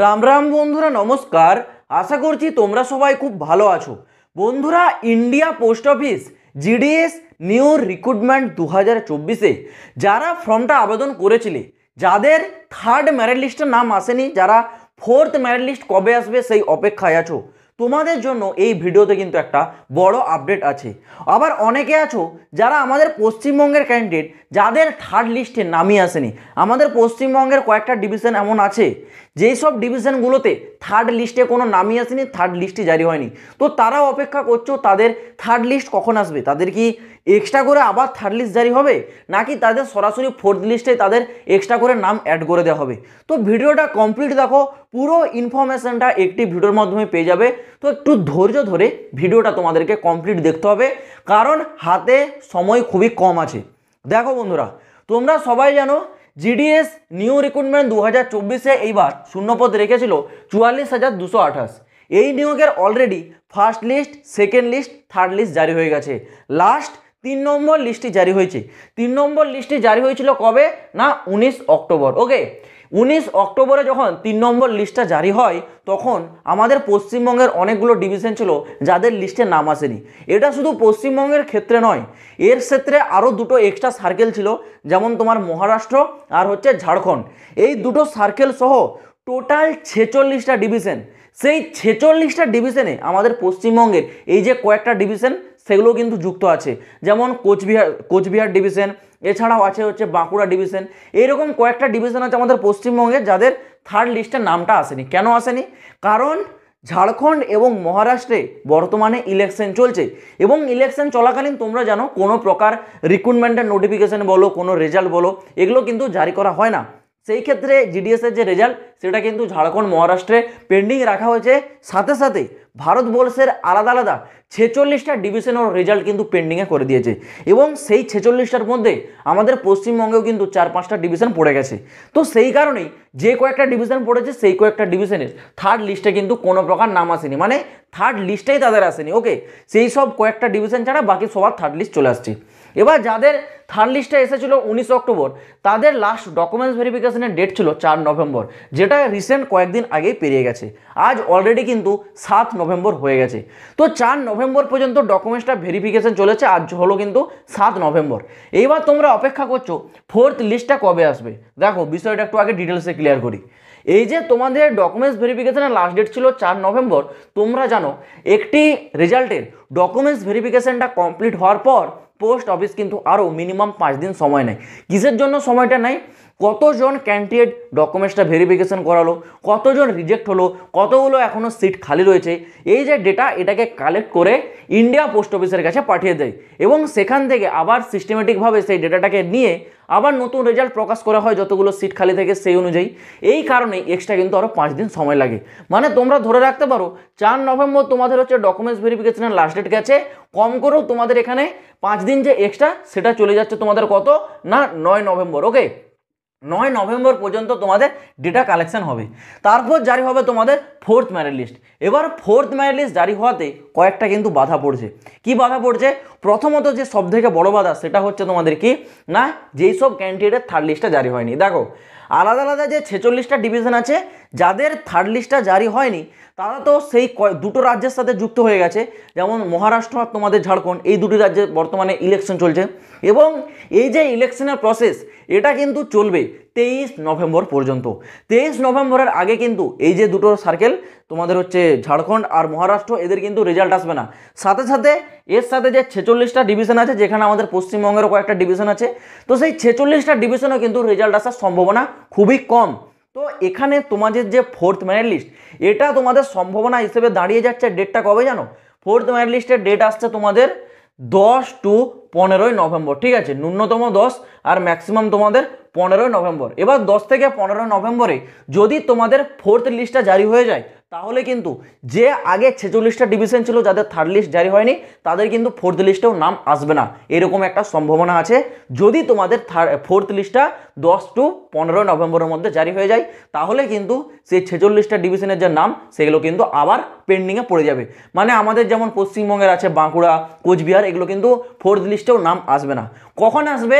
রাম রাম বন্ধুরা নমস্কার আশা করছি তোমরা সবাই খুব ভালো আছো বন্ধুরা India post office GDS new recruitment দু হাজার চব্বিশে যারা ফর্মটা আবেদন করেছিলে যাদের থার্ড ম্যারিট লিস্টের নাম আসেনি যারা ফোর্থ ম্যারিট লিস্ট কবে আসবে সেই অপেক্ষায় আছো তোমাদের জন্য এই ভিডিওতে কিন্তু একটা বড় আপডেট আছে আবার অনেকে আছো যারা আমাদের পশ্চিমবঙ্গের ক্যান্ডিডেট যাদের থার্ড লিস্টে নামিয়ে আসেনি আমাদের পশ্চিমবঙ্গের কয়েকটা ডিভিশন এমন আছে যেই সব ডিভিশনগুলোতে থার্ড লিস্টে কোনো নামই আসেনি থার্ড লিস্টই জারি হয়নি তো তারা অপেক্ষা করছো তাদের থার্ড লিস্ট কখন আসবে তাদের কি এক্সট্রা করে আবার থার্ড লিস্ট জারি হবে নাকি তাদের সরাসরি ফোর্থ লিস্টে তাদের এক্সট্রা করে নাম অ্যাড করে দেওয়া হবে তো ভিডিওটা কমপ্লিট দেখো পুরো ইনফরমেশানটা একটি ভিডিওর মাধ্যমে পেয়ে যাবে তো একটু ধৈর্য ধরে ভিডিওটা তোমাদেরকে কমপ্লিট দেখতে হবে কারণ হাতে সময় খুবই কম আছে দেখো বন্ধুরা তোমরা সবাই জানো জিডিএস নিউ রিক্রুটমেন্ট দু হাজার চব্বিশে এইবার শূন্যপদ রেখেছিল চুয়াল্লিশ হাজার দুশো আঠাশ এই নিয়োগের already first list second list third list জারি হয়ে গেছে লাস্ট তিন নম্বর লিস্টটি জারি হয়েছে তিন নম্বর লিস্টটি জারি হয়েছিল কবে না উনিশ অক্টোবর ওকে উনিশ অক্টোবরে যখন তিন নম্বর লিস্টটা জারি হয় তখন আমাদের পশ্চিমবঙ্গের অনেকগুলো ডিভিশন ছিল যাদের লিস্টে নাম আসেনি এটা শুধু পশ্চিমবঙ্গের ক্ষেত্রে নয় এর ক্ষেত্রে আরও দুটো এক্সট্রা সার্কেল ছিল যেমন তোমার মহারাষ্ট্র আর হচ্ছে ঝাড়খণ্ড এই দুটো সার্কেল সহ টোটাল ছেচল্লিশটা ডিভিশন সেই ছেচল্লিশটা ডিভিশনে আমাদের পশ্চিমবঙ্গের এই যে কয়েকটা ডিভিশন সেগুলোও কিন্তু যুক্ত আছে যেমন কোচবিহার কোচবিহার ডিভিশন এছাড়াও আছে হচ্ছে বাঁকুড়া ডিভিশন এইরকম কয়েকটা ডিভিশন আছে আমাদের পশ্চিমবঙ্গে যাদের থার্ড লিস্টের নামটা আসেনি কেন আসেনি কারণ ঝাড়খণ্ড এবং মহারাষ্ট্রে বর্তমানে ইলেকশন চলছে এবং ইলেকশন চলাকালীন তোমরা জানো কোনো প্রকার রিক্রুটমেন্টের নোটিফিকেশান বলো কোনো রেজাল্ট বলো এগুলো কিন্তু জারি করা হয় না সেই ক্ষেত্রে জিডিএসের যে রেজাল্ট সেটা কিন্তু ঝাড়খণ্ড মহারাষ্ট্রে পেন্ডিং রাখা হয়েছে সাথে সাথে ভারতবর্ষের আলাদা আলাদা ছেচল্লিশটা ডিভিশনের রেজাল্ট কিন্তু পেন্ডিংয়ে করে দিয়েছে এবং সেই ছেচল্লিশটার মধ্যে আমাদের পশ্চিমবঙ্গেও কিন্তু চার পাঁচটা ডিভিশন পড়ে গেছে তো সেই কারণেই যে কয়েকটা ডিভিশন পড়েছে সেই কয়েকটা ডিভিশনের থার্ড লিস্টে কিন্তু কোনো প্রকার নাম আসেনি মানে থার্ড লিস্টেই তাদের আসেনি ওকে সেই সব কয়েকটা ডিভিশন ছাড়া বাকি সবার থার্ড লিস্ট চলে আসছে এবার যাদের থার্ড লিস্টটা এসেছিলো উনিশ অক্টোবর তাদের লাস্ট ডকুমেন্টস ভেরিফিকেশনের ডেট ছিল চার নভেম্বর যেটা রিসেন্ট কয়েকদিন আগেই পেরিয়ে গেছে আজ অলরেডি কিন্তু সাত নভেম্বর হয়ে গেছে তো চার নভেম্বর পর্যন্ত ডকুমেন্টসটা ভেরিফিকেশন চলেছে আজ হলো কিন্তু সাত নভেম্বর এইবার তোমরা অপেক্ষা করছো ফোর্থ লিস্টটা কবে আসবে দেখো বিষয়টা একটু আগে ডিটেলসে ক্লিয়ার করি এই যে তোমাদের ডকুমেন্টস ভেরিফিকেশনের লাস্ট ডেট ছিল চার নভেম্বর তোমরা জানো একটি রেজাল্টের ডকুমেন্টস ভেরিফিকেশানটা কমপ্লিট হওয়ার পর পোস্ট অফিস কিন্তু আরও মিনিমাম পাঁচ দিন সময় নেয় কিসের জন্য সময়টা নেয় কতজন ক্যান্ডিডেট ডকুমেন্টসটা ভেরিফিকেশন করালো কতজন রিজেক্ট হলো কতগুলো এখনও সিট খালি রয়েছে এই যে ডেটা এটাকে কালেক্ট করে ইন্ডিয়া পোস্ট অফিসের কাছে পাঠিয়ে দেয় এবং সেখান থেকে আবার সিস্টেমেটিকভাবে সেই ডেটাটাকে নিয়ে আবার নতুন রেজাল্ট প্রকাশ করা হয় যতগুলো সিট খালি থাকে সেই অনুযায়ী এই কারণে এক্সট্রা কিন্তু আরও পাঁচ দিন সময় লাগে মানে তোমরা ধরে রাখতে পারো চার নভেম্বর তোমাদের হচ্ছে ডকুমেন্টস ভেরিফিকেশনের লাস্ট ডেট গেছে কম করেও তোমাদের এখানে পাঁচ দিন দিন যে এক্সট্রা সেটা চলে যাচ্ছে তোমাদের কত না নয় নভেম্বর ওকে নয় নভেম্বর পর্যন্ত তোমাদের ডেটা কালেকশন হবে তারপর জারি হবে তোমাদের ফোর্থ ম্যারিট লিস্ট এবার ফোর্থ ম্যারিট লিস্ট জারি হওয়াতে কয়েকটা কিন্তু বাধা পড়ছে কি বাধা পড়ছে প্রথমত যে সব থেকে বড়ো বাধা সেটা হচ্ছে তোমাদের কি না যেই সব ক্যান্ডিডেট থার্ড লিস্টটা জারি হয়নি দেখো আলাদা আলাদা যে ছেচল্লিশটা ডিভিশন আছে যাদের থার্ড লিস্টটা জারি হয়নি তারা তো সেই দুটো রাজ্যের সাথে যুক্ত হয়ে গেছে যেমন মহারাষ্ট্র আর তোমাদের ঝাড়খণ্ড এই দুটি রাজ্যে বর্তমানে ইলেকশন চলছে এবং এই যে ইলেকশনের প্রসেস এটা কিন্তু চলবে তেইশ নভেম্বর পর্যন্ত তেইশ নভেম্বরের আগে কিন্তু এই যে দুটো সার্কেল তোমাদের হচ্ছে ঝাড়খণ্ড আর মহারাষ্ট্র এদের কিন্তু রেজাল্ট আসবে না সাথে সাথে এর সাথে যে ছেচল্লিশটা ডিভিশন আছে যেখানে আমাদের পশ্চিমবঙ্গেরও কয়েকটা ডিভিশন আছে তো সেই ছেচল্লিশটা ডিভিশনও কিন্তু রেজাল্ট আসার সম্ভাবনা খুবই কম তো এখানে তোমাদের যে ফোর্থ মেরিট লিস্ট এটা তোমাদের সম্ভাবনা হিসেবে দাঁড়িয়ে যাচ্ছে ডেটটা কবে জানো ফোর্থ মেরিট লিস্টের ডেট আসছে তোমাদের দশ টু পনেরোই নভেম্বর ঠিক আছে ন্যূনতম দশ আর ম্যাক্সিমাম তোমাদের পনেরোই নভেম্বর এবার দশ থেকে পনেরোই নভেম্বরে যদি তোমাদের ফোর্থ লিস্টটা জারি হয়ে যায় তাহলে কিন্তু যে আগে ছেচল্লিশটা ডিভিশন ছিল যাদের থার্ড লিস্ট জারি হয়নি তাদের কিন্তু ফোর্থ লিস্টেও নাম আসবে না এরকম একটা সম্ভাবনা আছে যদি তোমাদের থার্ড ফোর্থ লিস্টটা দশ টু পনেরো নভেম্বরের মধ্যে জারি হয়ে যায় তাহলে কিন্তু সেই ছেচল্লিশটা ডিভিশনের যে নাম সেগুলো কিন্তু আবার পেন্ডিংয়ে পড়ে যাবে মানে আমাদের যেমন পশ্চিমবঙ্গের আছে বাঁকুড়া কোচবিহার এগুলো কিন্তু ফোর্থ লিস্টেও নাম আসবে না কখন আসবে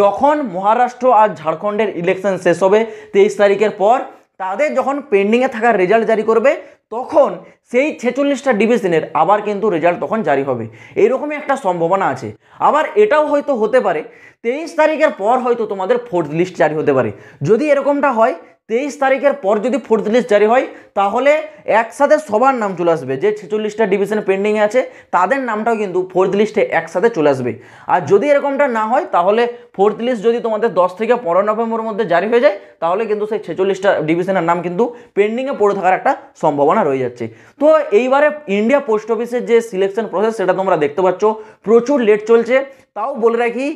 যখন মহারাষ্ট্র আর ঝাড়খণ্ডের ইলেকশন শেষ হবে তেইশ তারিখের পর তাদের যখন পেন্ডিংয়ে থাকা রেজাল্ট জারি করবে তখন সেই ছেচল্লিশটা ডিভিশনের আবার কিন্তু রেজাল্ট তখন জারি হবে এরকমই একটা সম্ভাবনা আছে আবার এটাও হয়তো হতে পারে তেইশ তারিখের পর হয়তো তোমাদের ফোর্থ লিস্ট জারি হতে পারে যদি এরকমটা হয় তেইশ তারিখের পর যদি ফোর্থ লিস্ট জারি হয় তাহলে একসাথে সবার নাম চলে আসবে যে ছেচল্লিশটা ডিভিশন পেন্ডিং আছে তাদের নামটাও কিন্তু ফোর্থ লিস্টে একসাথে চলে আসবে আর যদি এরকমটা না হয় তাহলে ফোর্থ লিস্ট যদি তোমাদের দশ থেকে পনেরো নভেম্বরের মধ্যে জারি হয়ে যায় তাহলে কিন্তু সেই ছেচল্লিশটা ডিভিশনের নাম কিন্তু পেন্ডিংয়ে পড়ে থাকার একটা সম্ভাবনা সম্ভাবনা রয়ে যাচ্ছে তো এইবারে ইন্ডিয়া পোস্ট অফিসের যে সিলেকশন প্রসেস সেটা তোমরা দেখতে পাচ্ছ প্রচুর লেট চলছে তাও বলে রাখি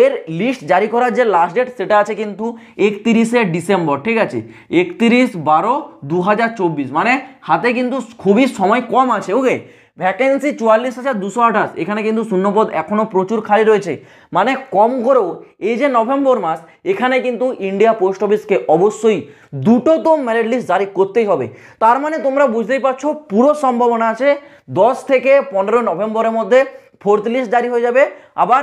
এর লিস্ট জারি করার যে লাস্ট ডেট সেটা আছে কিন্তু একত্রিশে ডিসেম্বর ঠিক আছে একত্রিশ বারো দু মানে হাতে কিন্তু খুবই সময় কম আছে ওকে ভ্যাকেন্সি চুয়াল্লিশ হাজার দুশো আঠাশ এখানে কিন্তু শূন্যপদ এখনও প্রচুর খালি রয়েছে মানে কম করেও এই যে নভেম্বর মাস এখানে কিন্তু ইন্ডিয়া পোস্ট অফিসকে অবশ্যই দুটো তো ম্যারিট লিস্ট জারি করতেই হবে তার মানে তোমরা বুঝতেই পারছো পুরো সম্ভাবনা আছে দশ থেকে পনেরো নভেম্বরের মধ্যে ফোর্থ লিস্ট জারি হয়ে যাবে আবার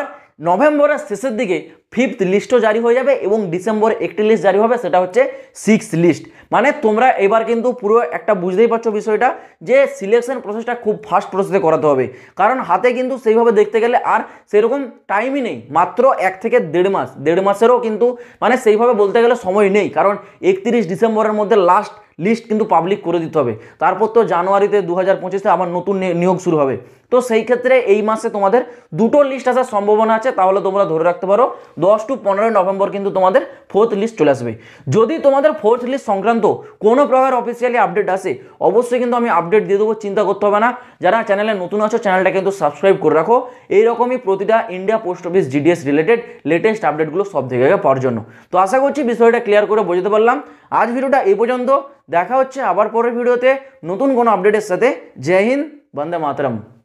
নভেম্বরের শেষের দিকে ফিফথ লিস্টও জারি হয়ে যাবে এবং ডিসেম্বর একটি লিস্ট জারি হবে সেটা হচ্ছে সিক্স লিস্ট মানে তোমরা এবার কিন্তু পুরো একটা বুঝতেই পারছো বিষয়টা যে সিলেকশন প্রসেসটা খুব ফাস্ট প্রসেসে করাতে হবে কারণ হাতে কিন্তু সেইভাবে দেখতে গেলে আর সেরকম টাইমই নেই মাত্র এক থেকে দেড় মাস দেড় মাসেরও কিন্তু মানে সেইভাবে বলতে গেলে সময় নেই কারণ একত্রিশ ডিসেম্বরের মধ্যে লাস্ট লিস্ট কিন্তু পাবলিক করে দিতে হবে তারপর তো জানুয়ারিতে দু হাজার পঁচিশে আবার নতুন নিয়োগ শুরু হবে তো সেই ক্ষেত্রে এই মাসে তোমাদের দুটো লিস্ট আসার সম্ভাবনা আছে তাহলে তোমরা ধরে রাখতে পারো দশ টু পনেরোই নভেম্বর কিন্তু তোমাদের ফোর্থ লিস্ট চলে আসবে যদি তোমাদের ফোর্থ লিস্ট সংক্রান্ত কোনো প্রকার অফিসিয়ালি আপডেট আসে অবশ্যই কিন্তু আমি আপডেট দিয়ে দেবো চিন্তা করতে হবে না যারা চ্যানেলে নতুন আছো চ্যানেলটা কিন্তু সাবস্ক্রাইব করে রাখো এইরকমই প্রতিটা India post office GDS related latest আপডেটগুলো সব থেকে পাওয়ার জন্য তো আশা করছি বিষয়টা ক্লিয়ার করে বোঝাতে পারলাম আজ ভিডিওটা এই পর্যন্ত দেখা হচ্ছে আবার পরের ভিডিওতে নতুন কোনো আপডেটের সাথে জয় হিন্দ বন্দে মাতরম